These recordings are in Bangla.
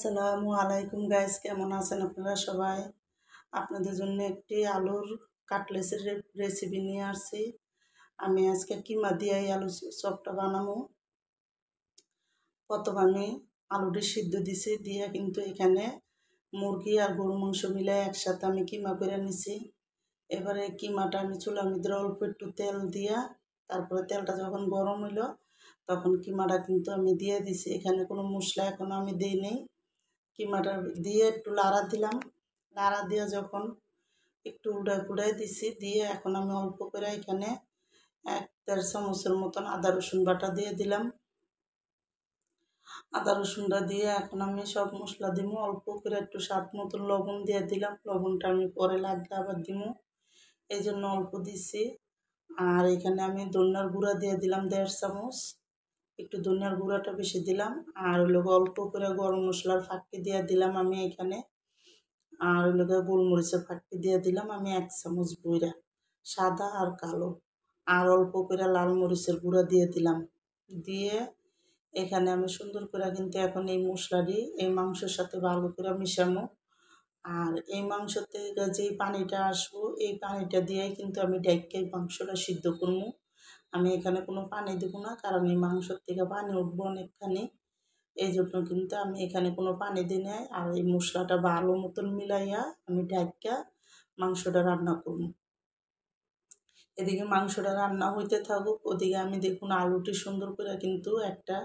আসসালামু আলাইকুম গাইজ কেমন আছেন আপনারা সবাই আপনাদের জন্য একটি আলুর কাটলেসের রেসিপি নিয়ে আসছি আমি আজকে কিমা দিয়ে এই আলু চপটা বানাবো প্রথম আমি আলুটি সিদ্ধ দিছি দিয়ে কিন্তু এখানে মুরগি আর গরু মাংস মিলে একসাথে আমি কিমা করে নিছি এবারে কিমাটা আমি চুলা মুদ্রা অল্প একটু তেল দিয়া তারপরে তেলটা যখন গরম হইলো তখন কিমাটা কিন্তু আমি দিয়ে দিছি এখানে কোনো মশলা এখনও আমি দিই নেই কিমাটা দিয়ে একটু নাড়া দিলাম নাড়া দিয়ে যখন একটু উড়ায় পুড়াই দিছি দিয়ে এখন আমি অল্প করে এখানে এক দেড় চামচের মতন আদা রসুন বাটা দিয়ে দিলাম আদা রসুনটা দিয়ে এখন আমি সব মশলা দিব অল্প করে একটু স্বাদ মতন লবণ দিয়ে দিলাম লবণটা আমি পরে লাগলে আবার দিব এই জন্য অল্প দিছি আর এখানে আমি দন্যার গুঁড়া দিয়ে দিলাম দেড় চামচ একটু ধনিয়ার গুঁড়াটা বেশি দিলাম আর হলো অল্প করে গরম মশলার ফাঁকি দিয়ে দিলাম আমি এখানে আর হলো গোলমরিচের ফাঁকি দিয়ে দিলাম আমি এক চামচ বইরা সাদা আর কালো আর অল্প করে লাল মরিচের গুঁড়া দিয়ে দিলাম দিয়ে এখানে আমি সুন্দর করে কিন্তু এখন এই মশলাটি এই মাংসের সাথে ভালো করে মিশামো আর এই মাংস থেকে যেই পানিটা আসবো এই পানিটা দিয়েই কিন্তু আমি ডাইকাই মাংসটা সিদ্ধ করবো আমি এখানে কোনো পানি দেবো না কারণ এই মাংসর থেকে পানি উঠবো অনেকখানি এই জন্য কিন্তু আমি এখানে কোনো পানি দিই নাই আর এই মশলাটা ভালো মতন মিলাইয়া আমি ঢাকা মাংসটা রান্না করব এদিকে মাংসটা রান্না হইতে থাকুক ওদিকে আমি দেখুন আলুটি সুন্দর করে কিন্তু একটা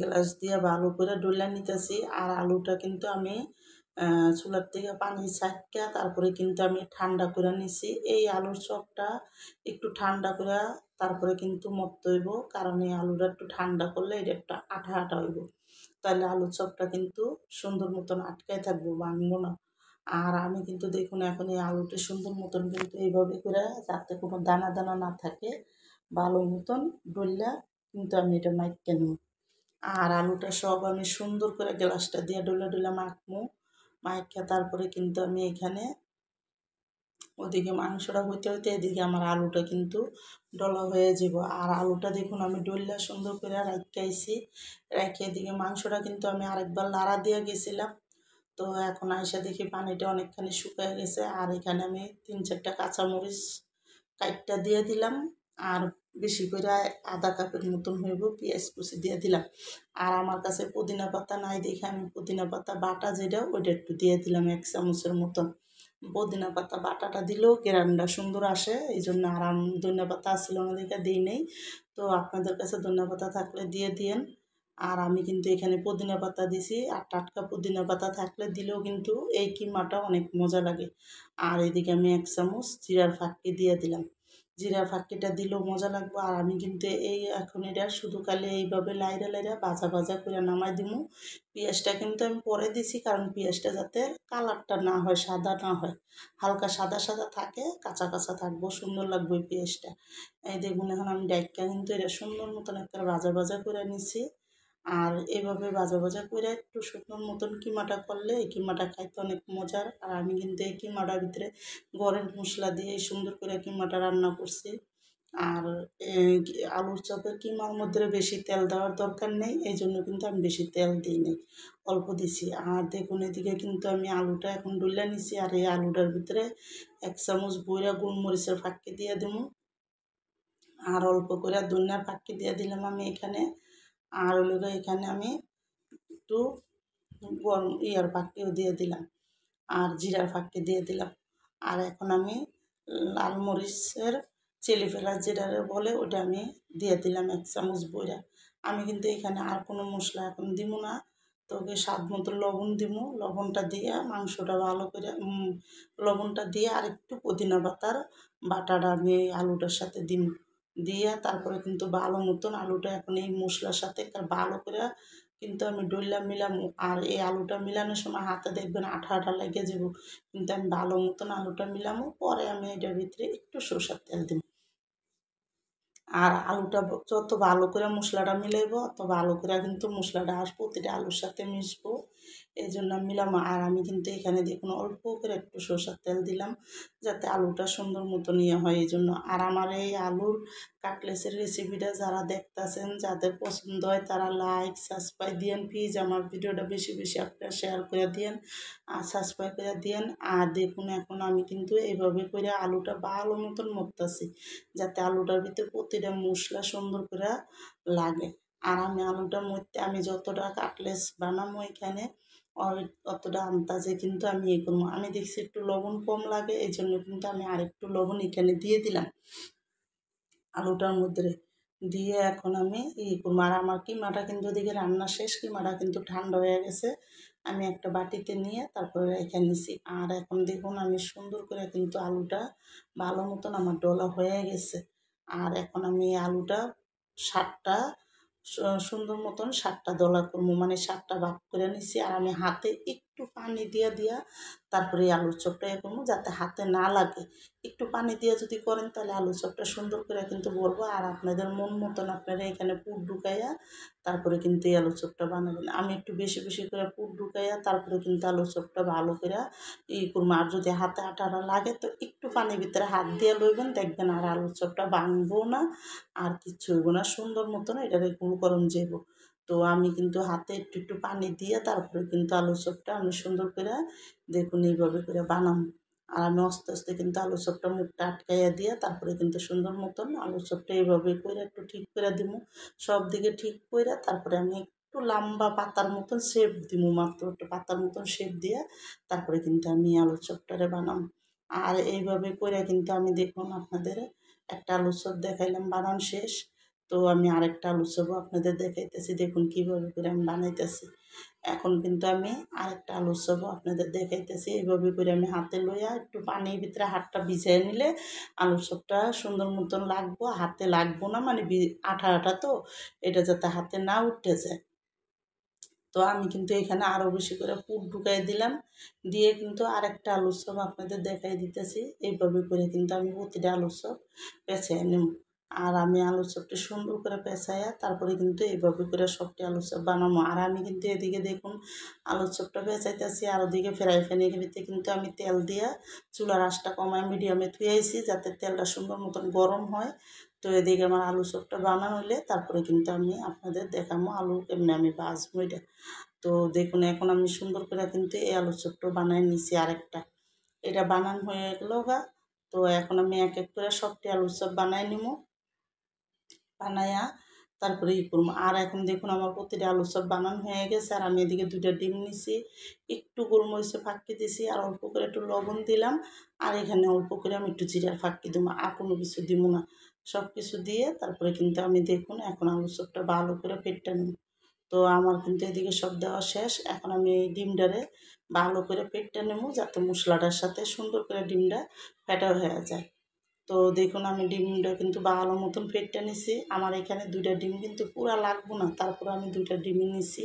গ্লাস দিয়ে ভালো করে ডোলা নিতেছি আর আলুটা কিন্তু আমি চুলার থেকে পানি ছাক্কা তারপরে কিন্তু আমি ঠান্ডা করে নিছি এই আলুর চপটা একটু ঠান্ডা করে তারপরে কিন্তু মরতে হইব কারণ এই আলুটা একটু ঠান্ডা করলে এটা একটু আঠা আঠা হইব তাহলে আলুর চপটা কিন্তু সুন্দর মতন আটকায় থাকবো বানবো না আর আমি কিন্তু দেখুন এখন এই আলুটা সুন্দর মতন কিন্তু এইভাবে করে যাতে কোনো দানা দানা না থাকে ভালো মতন ডললা কিন্তু আমি এটা মাইক নেব আর আলুটা সব আমি সুন্দর করে গ্লাসটা দিয়ে ডলে ডলে মাখবো মাইখা তারপরে কিন্তু আমি এখানে ওদিকে মাংসটা হইতে হইতে এদিকে আমার আলুটা কিন্তু ডলা হয়ে যাব আর আলুটা দেখুন আমি ডললে সুন্দর করে রাখাইছি রেখে এদিকে মাংসটা কিন্তু আমি আরেকবার লাড়া দিয়ে গেছিলাম তো এখন আইসা দেখি পানিটা অনেকখানি শুকিয়ে গেছে আর এখানে আমি তিন চারটা কাঁচামরিচ কাইটটা দিয়ে দিলাম আর বেশি করে আধা কাপের মতন হইব পেঁয়াজ কুচি দিয়ে দিলাম আর আমার কাছে পুদিনা পাতা নাই দেখে আমি পুদিনা পাতা বাটা যেটা ওইটা একটু দিয়ে দিলাম এক চামচের মতন পুদিনা পাতা বাটাটা দিলেও কেরানটা সুন্দর আসে এই জন্য আরাম ধনিয়া পাতা আসলে আমাদেরকে দিই নেই তো আপনাদের কাছে ধনিয়া পাতা থাকলে দিয়ে দিয়েন আর আমি কিন্তু এখানে পুদিনা পাতা দিছি আর টাটকা পুদিনা পাতা থাকলে দিলেও কিন্তু এই কিমাটা অনেক মজা লাগে আর এদিকে আমি এক চামচ জিরার ফাঁককে দিয়ে দিলাম জিরা ফাঁকিটা দিলেও মজা লাগবো আর আমি কিন্তু এই এখন এটা শুধু কালে এইভাবে লাইরা লাইরা ভাজা ভাজা করে নামাই দিব পেঁয়াজটা কিন্তু আমি পরে দিছি কারণ পেঁয়াজটা যাতে কালারটা না হয় সাদা না হয় হালকা সাদা সাদা থাকে কাঁচা কাঁচা থাকবো সুন্দর লাগবে পেঁয়াজটা এই দেখুন এখন আমি ডাইকটা কিন্তু এটা সুন্দর মতন একটা ভাজা ভাজা করে নিছি আর এভাবে ভাজা ভাজা করে একটু শুকনোর মতন কিমাটা করলে এই কিমাটা খাইতে অনেক মজার আর আমি কিন্তু এই কিমাটার ভিতরে গরের মশলা দিয়ে সুন্দর করে কিমাটা রান্না করছি আর আলুর চপে কিমার মধ্যে বেশি তেল দেওয়ার দরকার নেই এই জন্য কিন্তু আমি বেশি তেল দিইনি অল্প দিছি আর দেখুন এদিকে কিন্তু আমি আলুটা এখন ডুলে নিছি আর এই আলুটার ভিতরে এক চামচ বইরা গোলমরিচের ফাঁকি দিয়ে দেবো আর অল্প করে দুনিয়ার ফাঁকি দিয়ে দিলাম আমি এখানে আর হলো এখানে আমি একটু গরম ইয়ার ফাঁকিও দিয়ে দিলাম আর জিরার ফাঁকি দিয়ে দিলাম আর এখন আমি লাল মরিচের চিলি ফেলার যেটা বলে ওটা আমি দিয়ে দিলাম এক চামচ বইরা আমি কিন্তু এখানে আর কোনো মশলা এখন দিব না তোকে স্বাদ মতো লবণ দিব লবণটা দিয়ে মাংসটা ভালো করে লবণটা দিয়ে আর একটু পুদিনা পাতার বাটাটা আমি আলুটার সাথে দিব দিয়া তারপরে কিন্তু ভালো মতন আলুটা এখন এই মশলার সাথে ভালো করে কিন্তু আমি ডইলা মিলাম আর এই আলুটা মিলানোর সময় হাতে দেখবেন আঠা আঠা লেগে যাব কিন্তু আমি ভালো মতন আলুটা মিলামো পরে আমি এটার ভিতরে একটু সরষের তেল দিব আর আলুটা যত ভালো করে মশলাটা মিলাইব তত ভালো করে কিন্তু মশলাটা আসবো প্রতিটা আলুর সাথে মিশবো এই জন্য আমি নিলাম আর আমি কিন্তু এখানে দেখুন অল্প করে একটু সর্ষার তেল দিলাম যাতে আলুটা সুন্দর মতো নিয়ে হয় এই জন্য আর আমার এই আলুর কাটলেসের রেসিপিটা যারা দেখতেছেন যাদের পছন্দ হয় তারা লাইক সাবস্ক্রাইব দিয়েন প্লিজ আমার ভিডিওটা বেশি বেশি আপনারা শেয়ার করে দিয়েন আর সাবস্ক্রাইব করে দিয়েন আর দেখুন এখন আমি কিন্তু এইভাবে করে আলুটা ভালো মতন মরতেছি যাতে আলুটার ভিতরে প্রতিটা মশলা সুন্দর করে লাগে আর আমি আলুটা মরতে আমি যতটা কাটলেস বানাবো এখানে অতটা আন্দাজে কিন্তু আমি এ করবো আমি দেখছি একটু লবণ কম লাগে এই জন্য কিন্তু আমি আরেকটু লবণ এখানে দিয়ে দিলাম আলুটার মধ্যে দিয়ে এখন আমি ই করবো আর আমার কিমাটা কিন্তু ওদিকে রান্না শেষ কিমাটা কিন্তু ঠান্ডা হয়ে গেছে আমি একটা বাটিতে নিয়ে তারপরে রেখে নিছি আর এখন দেখুন আমি সুন্দর করে কিন্তু আলুটা ভালো মতন আমার ডলা হয়ে গেছে আর এখন আমি আলুটা সাতটা সুন্দর মতন সাতটা দলা করবো মানে সাতটা ভাগ করে নিছি আর আমি হাতে একটু পানি দিয়ে দিয়া তারপরে আলুর চপটা এ ইয়ে যাতে হাতে না লাগে একটু পানি দিয়ে যদি করেন তাহলে আলুর চপটা সুন্দর করে কিন্তু বলবো আর আপনাদের মন মতন আপনারা এখানে পুর ঢুকাইয়া তারপরে কিন্তু এই আলুর চপটা বানাবেন আমি একটু বেশি বেশি করে পুর ঢুকাইয়া তারপরে কিন্তু আলুর চপটা ভালো করে ই করবো আর যদি হাতে আটাটা লাগে তো একটু পানির ভিতরে হাত দিয়ে লইবেন দেখবেন আর আলুর চপটা ভাঙবো না আর কিচ্ছু হইব না সুন্দর মতন এটাকে গুঁড়ো করণ যাইব তো আমি কিন্তু হাতে একটু একটু পানি দিয়ে তারপরে কিন্তু আলু চপটা আমি সুন্দর করে দেখুন এইভাবে করে বানাম আর আমি আস্তে আস্তে কিন্তু আলু চপটা মুখটা আটকাইয়া দিয়ে তারপরে কিন্তু সুন্দর মতন আলু চপটা এইভাবে করে একটু ঠিক করে দিব সব দিকে ঠিক করে তারপরে আমি একটু লম্বা পাতার মতন শেপ দিব মাত্র একটু পাতার মতন শেপ দিয়ে তারপরে কিন্তু আমি আলু চপটারে বানাম আর এইভাবে করে কিন্তু আমি দেখুন আপনাদের একটা আলু চপ দেখাইলাম বানান শেষ তো আমি আরেকটা আলু চপ আপনাদের দেখাইতেছি দেখুন কীভাবে করে আমি বানাইতেছি এখন কিন্তু আমি আরেকটা আলু চপ আপনাদের দেখাইতেছি এইভাবে করে আমি হাতে লইয়া একটু পানির ভিতরে হাতটা ভিজাই নিলে আলু চপটা সুন্দর মতন লাগবো হাতে লাগবো না মানে আঠা আঠা তো এটা যাতে হাতে না উঠে যায় তো আমি কিন্তু এখানে আরও বেশি করে পুট ঢুকাই দিলাম দিয়ে কিন্তু আরেকটা আলুর চপ আপনাদের দেখাই দিতেছি এইভাবে করে কিন্তু আমি প্রতিটা আলুর চপ বেছে নেব আর আমি আলু চপটি সুন্দর করে পেঁচাইয়া তারপরে কিন্তু এইভাবে করে সবটি আলু চপ বানাবো আর আমি কিন্তু এদিকে দেখুন আলু চপটা পেঁচাইতেছি আর ওদিকে ফ্রাই প্যানের ভিতরে কিন্তু আমি তেল দিয়া চুলার আশটা কমায় মিডিয়ামে থুয়েছি যাতে তেলটা সুন্দর মতন গরম হয় তো এদিকে আমার আলু চপটা বানানো হলে তারপরে কিন্তু আমি আপনাদের দেখামো আলু কেমনি আমি ভাজবো এটা তো দেখুন এখন আমি সুন্দর করে কিন্তু এই আলু চপটা বানাই নিছি আরেকটা এটা বানান হয়ে গেল গা তো এখন আমি এক এক করে সবটি আলু চপ বানায় নিবো বানায়া তারপরে ই করবো আর এখন দেখুন আমার প্রতিটা আলু সব বানানো হয়ে গেছে আর আমি এদিকে দুইটা ডিম নিছি একটু গোলমরিচে ফাঁকি দিছি আর অল্প করে একটু লবণ দিলাম আর এখানে অল্প করে আমি একটু জিরার ফাঁকি দেবো আর কোনো কিছু দিব না সব কিছু দিয়ে তারপরে কিন্তু আমি দেখুন এখন আলু সবটা ভালো করে পেটটা নেব তো আমার কিন্তু এদিকে সব দেওয়া শেষ এখন আমি এই ডিমটারে ভালো করে পেটটা নেবো যাতে মশলাটার সাথে সুন্দর করে ডিমটা ফেটা হয়ে যায় তো দেখুন আমি ডিমটা কিন্তু বাঙালোর মতন ফেটটা নিছি আমার এখানে দুইটা ডিম কিন্তু পুরা লাগবো না তারপরে আমি দুইটা ডিমই নিছি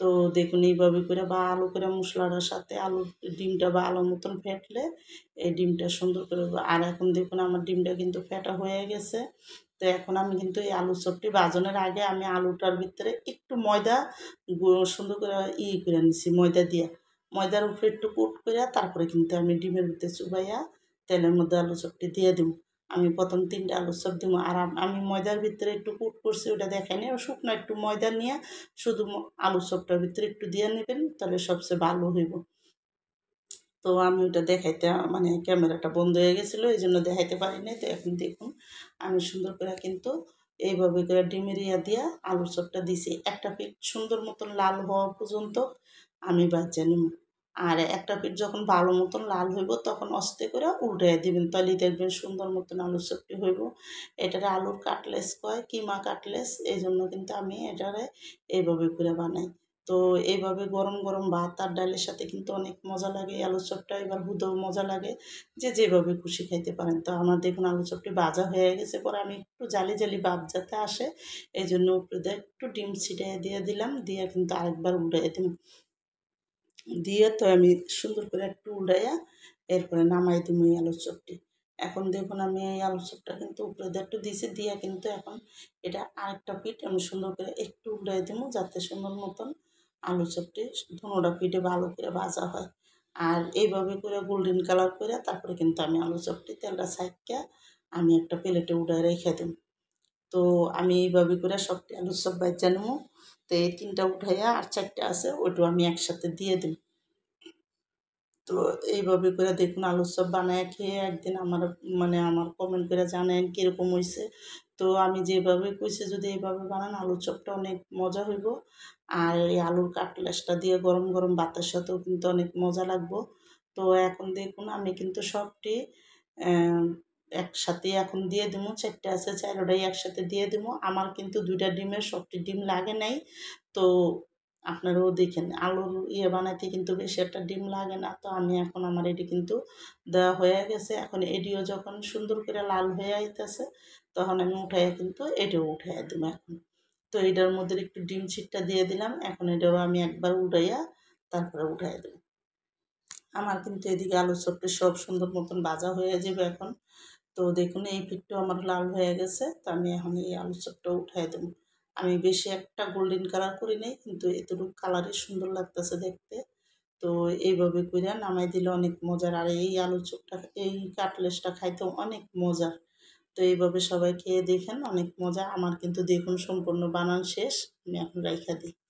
তো দেখুন এইভাবে করে বা আলু করে মশলাটার সাথে আলু ডিমটা বা আলুর মতন ফেটলে এই ডিমটা সুন্দর করে আর এখন দেখুন আমার ডিমটা কিন্তু ফেটা হয়ে গেছে তো এখন আমি কিন্তু এই আলু চপটি বাজনের আগে আমি আলুটার ভিতরে একটু ময়দা সুন্দর করে ই করে নিছি ময়দা দিয়ে ময়দার উপরে একটু কুট করে তারপরে কিন্তু আমি ডিমের ভিতরে চুবাইয়া তেলের মধ্যে আলু চপটি দিয়ে দিব আমি প্রথম তিনটা আলুর চপ দিব আর আমি ময়দার ভিতরে একটু কুট করছি ওটা দেখাই নিই শুকনো একটু ময়দা নিয়ে শুধু আলুর চপটার ভিতরে একটু দিয়ে নেবেন তাহলে সবচেয়ে ভালো হইব তো আমি ওটা দেখাইতে মানে ক্যামেরাটা বন্ধ হয়ে গেছিলো এই জন্য দেখাইতে পারি নাই তো এখন দেখুন আমি সুন্দর করে কিন্তু এইভাবে করে ডিমেরিয়া দিয়া আলুর চপটা দিছি একটা পিক সুন্দর মতো লাল হওয়া পর্যন্ত আমি বাচ্চা নিব আর একটা পিঠ যখন ভালো মতন লাল হইব তখন অস্তে করে উল্টে দিবেন তাহলে দেখবেন সুন্দর মতন আলুর চপটি হইব এটারে আলুর কাটলেস কয় কিমা কাটলেস এই জন্য কিন্তু আমি এটারে এইভাবে করে বানাই তো এইভাবে গরম গরম ভাত আর ডালের সাথে কিন্তু অনেক মজা লাগে আলু চপটা এবার হুদেও মজা লাগে যে যেভাবে খুশি খাইতে পারেন তো আমার দেখুন আলু চপটি ভাজা হয়ে গেছে পরে আমি একটু জালি জালি ভাব যাতে আসে এই জন্য একটু ডিম ছিটিয়ে দিয়ে দিলাম দিয়ে কিন্তু আরেকবার উল্টে দিলাম দিয়ে তো আমি সুন্দর করে একটু উল্টাইয়া এরপরে নামাই তুমি এই আলুর চপটি এখন দেখুন আমি এই আলুর চপটা কিন্তু উপরে দিয়ে একটু দিয়েছি দিয়ে কিন্তু এখন এটা আরেকটা পিঠ আমি সুন্দর করে একটু উল্টাই দিব যাতে সুন্দর মতন আলু চপটি ধনোটা পিঠে ভালো করে ভাজা হয় আর এইভাবে করে গোল্ডেন কালার করে তারপরে কিন্তু আমি আলু চপটি তেলটা সাইডকে আমি একটা প্লেটে উঠায় রেখে দেবো তো আমি এইভাবে করে সবটি আলু চপ বাইচা নেবো তো এই তিনটা উঠাইয়া আর চারটা আছে ওইটা আমি একসাথে দিয়ে দিই তো এইভাবে করে দেখুন আলুর চপ বানায় খেয়ে একদিন আমার মানে আমার কমেন্ট করে জানেন কীরকম হয়েছে তো আমি যেভাবে কইছি যদি এইভাবে বানান আলুর চপটা অনেক মজা হইব আর এই আলুর কাটলেসটা দিয়ে গরম গরম ভাতের সাথেও কিন্তু অনেক মজা লাগবো তো এখন দেখুন আমি কিন্তু সবটি একসাথে এখন দিয়ে দিমু চারটে আছে চারোটাই একসাথে দিয়ে দিমু আমার কিন্তু দুইটা ডিমের সবটি ডিম লাগে নাই তো আপনারাও দেখেন আলুর ইয়ে বানাইতে কিন্তু বেশি একটা ডিম লাগে না তো আমি এখন আমার এটি কিন্তু দেওয়া হয়ে গেছে এখন এটিও যখন সুন্দর করে লাল হয়ে আইতেছে তখন আমি উঠাইয়া কিন্তু এটিও উঠাইয়া দিব এখন তো এটার মধ্যে একটু ডিম ছিটটা দিয়ে দিলাম এখন এটাও আমি একবার উঠাইয়া তারপরে উঠাইয়া দেব আমার কিন্তু এদিকে আলু চপটি সব সুন্দর মতন বাজা হয়ে যাবে এখন তো দেখুন এই ফিটটাও আমার লাল হয়ে গেছে তো আমি এখন এই আলু চপটা উঠাই দেবো আমি বেশি একটা গোল্ডেন কালার করি নাই কিন্তু এতটুকু কালারই সুন্দর লাগতেছে দেখতে তো এইভাবে করে নামাই দিলে অনেক মজার আর এই আলু চপটা এই কাটলেসটা খাইতে অনেক মজার তো এইভাবে সবাই খেয়ে দেখেন অনেক মজা আমার কিন্তু দেখুন সম্পূর্ণ বানান শেষ আমি এখন রাইখা দিই